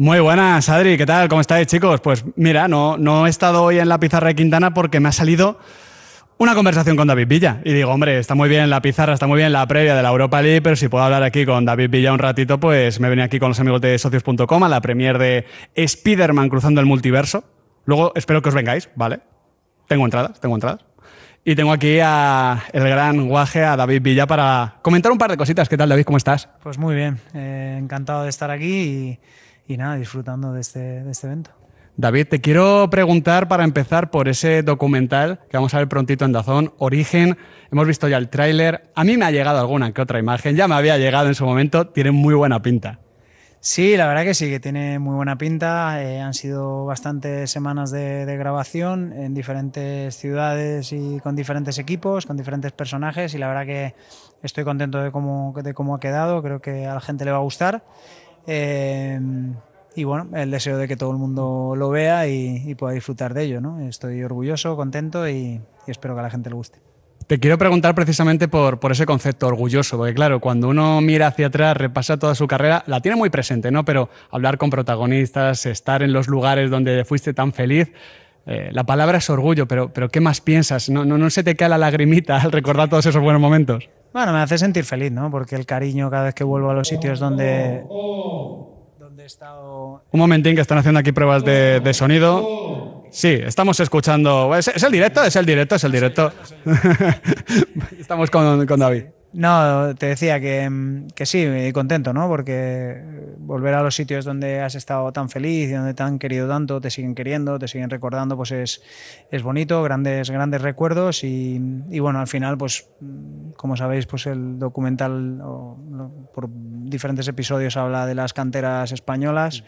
Muy buenas, Adri, ¿qué tal? ¿Cómo estáis, chicos? Pues mira, no, no he estado hoy en la pizarra de Quintana porque me ha salido una conversación con David Villa. Y digo, hombre, está muy bien la pizarra, está muy bien la previa de la Europa League, pero si puedo hablar aquí con David Villa un ratito, pues me venía aquí con los amigos de socios.com a la premier de Spider-Man cruzando el multiverso. Luego espero que os vengáis, ¿vale? Tengo entradas, tengo entradas. Y tengo aquí a el gran guaje, a David Villa, para comentar un par de cositas. ¿Qué tal, David? ¿Cómo estás? Pues muy bien, eh, encantado de estar aquí y y nada, disfrutando de este, de este evento. David, te quiero preguntar para empezar por ese documental que vamos a ver prontito en Dazón, Origen. Hemos visto ya el tráiler. A mí me ha llegado alguna que otra imagen, ya me había llegado en su momento, tiene muy buena pinta. Sí, la verdad que sí, que tiene muy buena pinta. Eh, han sido bastantes semanas de, de, grabación en diferentes ciudades y con diferentes equipos, con diferentes personajes y la verdad que estoy contento de cómo, de cómo ha quedado. Creo que a la gente le va a gustar. Em, y bueno, el deseo de que todo el mundo lo vea y, pueda disfrutar de ello. ¿no? Estoy orgulloso, contento y, espero que a la gente le guste. Te quiero preguntar precisamente por, por, ese concepto orgulloso, porque claro, cuando uno mira hacia atrás, repasa toda su carrera, la tiene muy presente, ¿no? Pero hablar con protagonistas, estar en los lugares donde fuiste tan feliz, eh, la palabra es orgullo, pero, ¿qué más piensas? No, no, se te cae la lagrimita al recordar todos esos buenos momentos. Bueno, me hace sentir feliz, ¿no? Porque el cariño cada vez que vuelvo a los sitios donde, donde he estado... Un momentín que están haciendo aquí pruebas de, sonido. Sí, estamos escuchando... ¿Es, el directo? ¿Es el directo? ¿Es el directo? estamos con, con David. No, te decía que, mm, que, sí, contento, ¿no? Porque eh, volver a los sitios donde has estado tan feliz, y donde te han querido tanto, te siguen queriendo, te siguen recordando, pues es, es bonito, grandes, grandes recuerdos y, y bueno, al final, pues mm, como sabéis, pues el documental por diferentes episodios habla de las canteras españolas.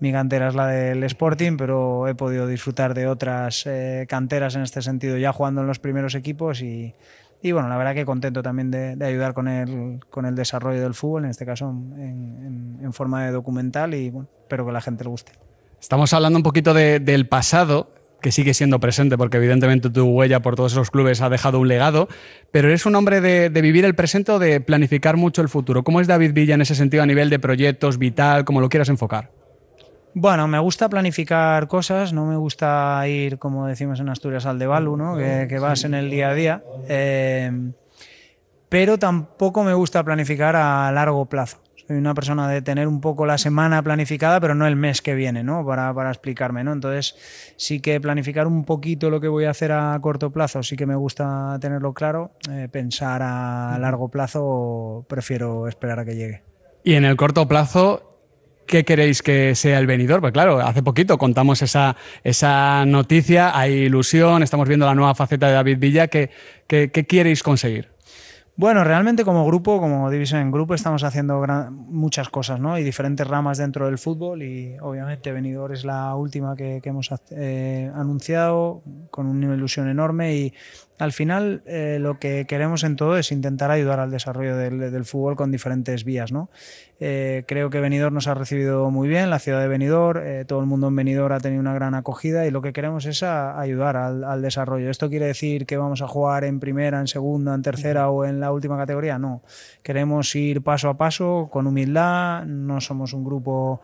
Mi cantera es la del Sporting, pero he podido disfrutar de otras eh, canteras en este sentido ya jugando en los primeros equipos y y bueno, la verdad que contento también de, ayudar con el, desarrollo del fútbol, en este caso en, forma de documental y bueno, espero que la gente le guste. Estamos hablando un poquito del pasado, que sigue siendo presente, porque evidentemente tu huella por todos esos clubes ha dejado un legado, pero eres un hombre de, vivir el presente o de planificar mucho el futuro. ¿Cómo es David Villa en ese sentido a nivel de proyectos, vital, como lo quieras enfocar? Bueno, me gusta planificar cosas, no me gusta ir, como decimos en Asturias, al de ¿no? que vas en el día a día. Em, pero tampoco me gusta planificar a largo plazo. Soy una persona de tener un poco la semana planificada, pero no el mes que viene, ¿no? Para, explicarme, ¿no? Entonces, sí que planificar un poquito lo que voy a hacer a corto plazo, sí que me gusta tenerlo claro. Eh, pensar a largo plazo, prefiero esperar a que llegue. Y en el corto plazo, qué queréis que sea el venidor. Pues claro, hace poquito contamos esa, esa noticia, hay ilusión, estamos viendo la nueva faceta de David Villa. ¿Qué, qué, queréis conseguir? Bueno, realmente como grupo, como división en Grupo, estamos haciendo muchas cosas, ¿no? Y diferentes ramas dentro del fútbol y obviamente Venidor es la última que, hemos eh, anunciado, con una ilusión enorme y al final eh, lo que queremos en todo es intentar ayudar al desarrollo del, fútbol con diferentes vías. ¿no? Eh, creo que Venidor nos ha recibido muy bien, la ciudad de Venidor, eh, todo el mundo en Venidor ha tenido una gran acogida y lo que queremos es ayudar al, desarrollo. ¿Esto quiere decir que vamos a jugar en primera, en segunda, en tercera o en la última categoría? No, queremos ir paso a paso, con humildad, no somos un grupo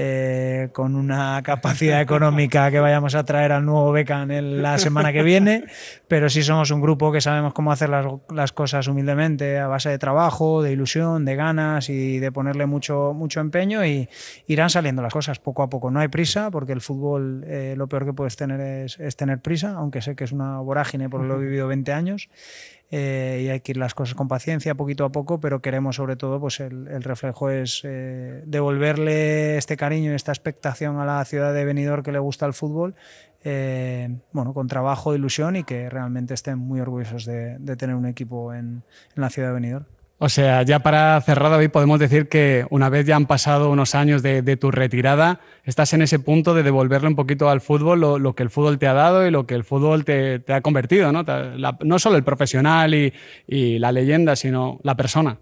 eh, con una capacidad económica que vayamos a traer al nuevo Becan en la semana que viene, pero sí somos un grupo que sabemos cómo hacer las, cosas humildemente, a base de trabajo, de ilusión, de ganas y de ponerle mucho, mucho empeño y irán saliendo las cosas poco a poco. No hay prisa porque el fútbol eh, lo peor que puedes tener es, es, tener prisa, aunque sé que es una vorágine porque lo he vivido 20 años. Eh, y hay que ir las cosas con paciencia, poquito a poco, pero queremos sobre todo, pues el, reflejo es eh, devolverle este cariño y esta expectación a la ciudad de Benidorm que le gusta el fútbol, eh, bueno, con trabajo, ilusión y que realmente estén muy orgullosos de, de tener un equipo en, en la ciudad de Benidorm. O sea, ya para cerrar, David, podemos decir que una vez ya han pasado unos años de, tu retirada, estás en ese punto de devolverle un poquito al fútbol lo, que el fútbol te ha dado y lo que el fútbol te, ha convertido, ¿no? no solo el profesional y la leyenda, sino la persona.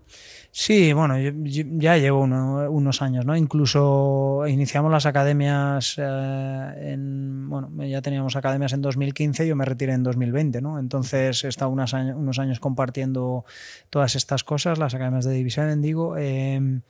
Sí, bueno, ya llevo unos años, ¿no? Incluso iniciamos las academias eh, en, bueno, ya teníamos academias en 2015, yo me retiré en 2020, ¿no? Entonces he estado unas, unos años compartiendo todas estas cosas, las academias de División, digo. Eh,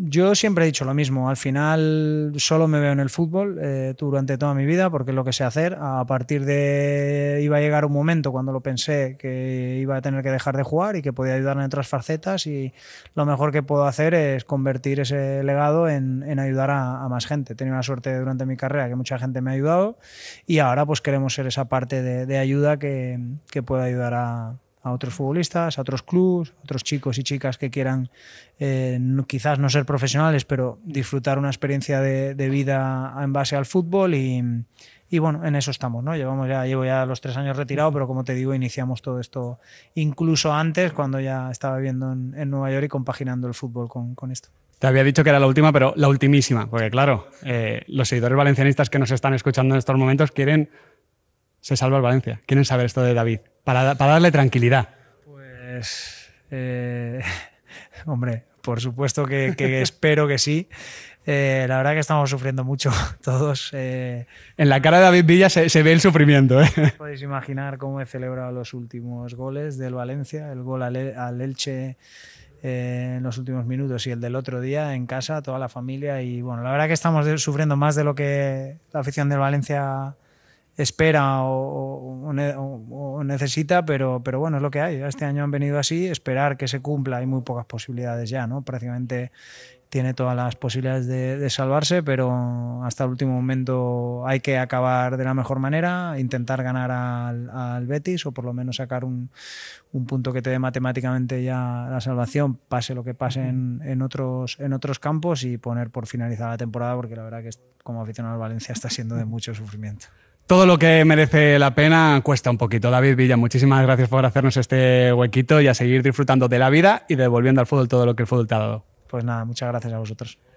yo siempre he dicho lo mismo, al final solo me veo en el fútbol eh, durante toda mi vida porque es lo que sé hacer. A partir de iba a llegar un momento cuando lo pensé que iba a tener que dejar de jugar y que podía ayudar en otras facetas y lo mejor que puedo hacer es convertir ese legado en, ayudar a, más gente. He tenido la suerte durante mi carrera que mucha gente me ha ayudado y ahora pues queremos ser esa parte de, ayuda que pueda ayudar a, otros futbolistas, a otros clubes, a otros chicos y chicas que quieran eh, quizás no ser profesionales, pero disfrutar una experiencia de, vida en base al fútbol y, bueno, en eso estamos, ¿no? Llevamos ya, llevo ya los tres años retirado, pero como te digo, iniciamos todo esto incluso antes, cuando ya estaba viviendo en, Nueva York y compaginando el fútbol con, esto. Te había dicho que era la última, pero la ultimísima, porque claro, eh, los seguidores valencianistas que nos están escuchando en estos momentos quieren, se salva el Valencia, quieren saber esto de David para, darle tranquilidad? Pues, eh, hombre, por supuesto que, espero que sí. Eh, la verdad que estamos sufriendo mucho todos. Eh. en la cara de David Villa se, ve el sufrimiento. ¿eh? Podéis imaginar cómo he celebrado los últimos goles del Valencia, el gol al, al Elche en los últimos minutos y el del otro día en casa, toda la familia. Y bueno, la verdad que estamos sufriendo más de lo que la afición del Valencia espera o, necesita, pero, pero bueno, es lo que hay. Este año han venido así, esperar que se cumpla, hay muy pocas posibilidades ya, ¿no? Prácticamente tiene todas las posibilidades de, salvarse, pero hasta el último momento hay que acabar de la mejor manera, intentar ganar al, Betis o por lo menos sacar un, punto que te dé matemáticamente ya la salvación, pase lo que pase en, otros, campos y poner por finalizada la temporada, porque la verdad que como aficionado al Valencia está siendo de mucho sufrimiento todo lo que merece la pena cuesta un poquito. David Villa, muchísimas gracias por hacernos este huequito y a seguir disfrutando de la vida y devolviendo al fútbol todo lo que el fútbol te ha dado. Pues nada, muchas gracias a vosotros.